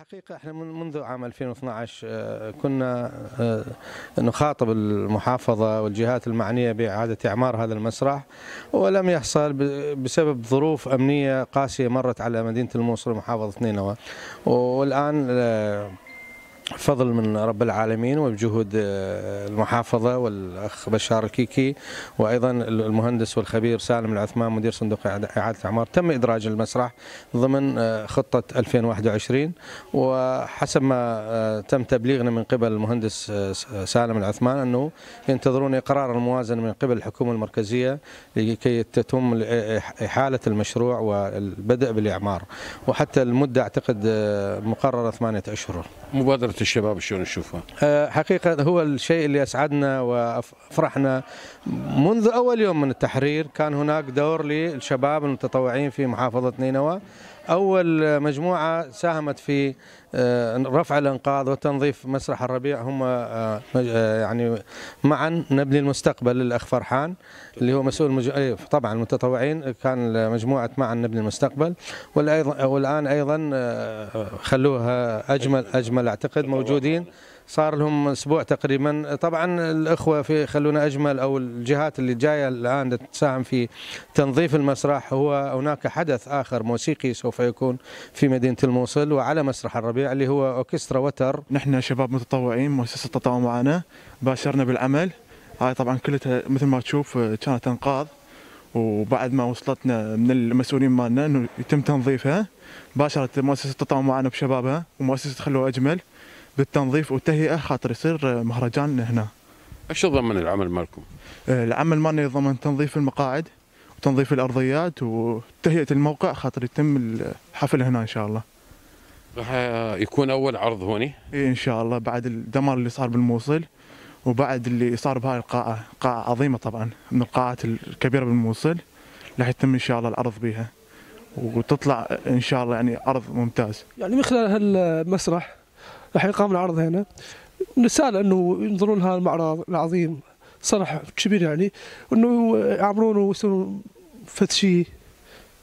الحقيقة احنا منذ عام 2012 آه، كنا آه، نخاطب المحافظة والجهات المعنية بإعادة إعمار هذا المسرح ولم يحصل بسبب ظروف أمنية قاسية مرت على مدينة الموصل ومحافظة نينوى والآن آه، فضل من رب العالمين وبجهود آه، المحافظة والأخ بشار الكيكي وأيضا المهندس والخبير سالم العثمان مدير صندوق إعادة الأعمار تم إدراج المسرح ضمن آه، خطة 2021 وحسب ما آه، تم تبليغنا من قبل المهندس سالم العثمان أنه ينتظرون إقرار الموازنة من قبل الحكومة المركزية لكي تتم إحالة المشروع والبدء بالإعمار وحتى المدة أعتقد مقررة ثمانية أشهر مبادرة الشباب شلون نشوفها؟ آه، حقيقة هو الشيء اللي أسعدنا وأفرحنا منذ أول يوم من التحرير كان هناك دور للشباب المتطوعين في محافظة نينوى أول مجموعة ساهمت في آه، رفع الأنقاض وتنظيف مسرح الربيع هم آه، آه، يعني معا نبني المستقبل للأخ فرحان اللي هو مسؤول مج... إيه، طبعا المتطوعين كان مجموعة معا نبني المستقبل والآن أيضا خلوها أجمل أجمل أعتقد موجودين صار لهم اسبوع تقريبا طبعا الاخوه في خلونا اجمل او الجهات اللي جايه الان تساهم في تنظيف المسرح هو هناك حدث اخر موسيقي سوف يكون في مدينه الموصل وعلى مسرح الربيع اللي هو اوركسترا وتر نحن شباب متطوعين مؤسسه التطوع معنا باشرنا بالعمل هاي طبعا كلها مثل ما تشوف كانت انقاض وبعد ما وصلتنا من المسؤولين مالنا انه يتم تنظيفها باشرت مؤسسه التطوع معنا بشبابها ومؤسسه خلوه اجمل للتنظيف والتهيئه خاطر يصير مهرجان هنا. ايش ضمن العمل مالكم؟ آه، العمل مالنا يضمن تنظيف المقاعد وتنظيف الارضيات وتهيئه الموقع خاطر يتم الحفل هنا ان شاء الله. راح يكون اول عرض هوني؟ اي ان شاء الله بعد الدمار اللي صار بالموصل وبعد اللي صار بهاي القاعه، قاعه عظيمه طبعا من القاعات الكبيره بالموصل راح يتم ان شاء الله العرض بها وتطلع ان شاء الله يعني عرض ممتاز. يعني من خلال هالمسرح راح يقام العرض هنا نسأل انه ينظرون هذا المعرض العظيم صرح كبير يعني انه يعمرونه فد فتشي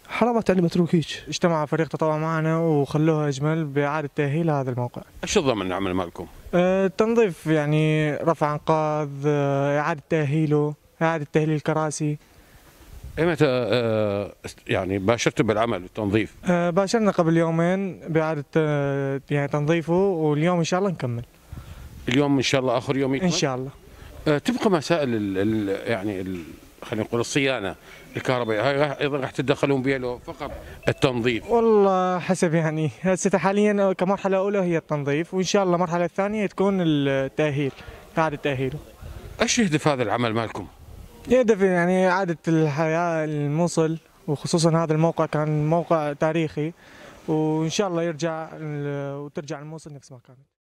حرامات يعني ما هيك اجتمع فريق تطوع معنا وخلوها اجمل باعاده تاهيل هذا الموقع ايش الضمن عمل مالكم؟ أه تنظيف يعني رفع انقاض آه، اعاده تاهيله اعاده تاهيل الكراسي ايمتى آه، آه، يعني باشرتوا بالعمل التنظيف؟ آه، باشرنا قبل يومين باعاده يعني تنظيفه واليوم ان شاء الله نكمل. اليوم ان شاء الله اخر يوم يكمل؟ ان شاء الله. تبقى مسائل الـ يعني الـ خلينا نقول الصيانه الكهربائيه هاي ايضا راح تتدخلون بها لو فقط التنظيف والله حسب يعني هسه حاليا كمرحله اولى هي التنظيف وان شاء الله المرحله الثانيه تكون التاهيل إعادة تاهيله ايش يهدف هذا العمل مالكم؟ يهدف يعني إعادة الحياة الموصل وخصوصا هذا الموقع كان موقع تاريخي وإن شاء الله يرجع وترجع الموصل نفس ما كانت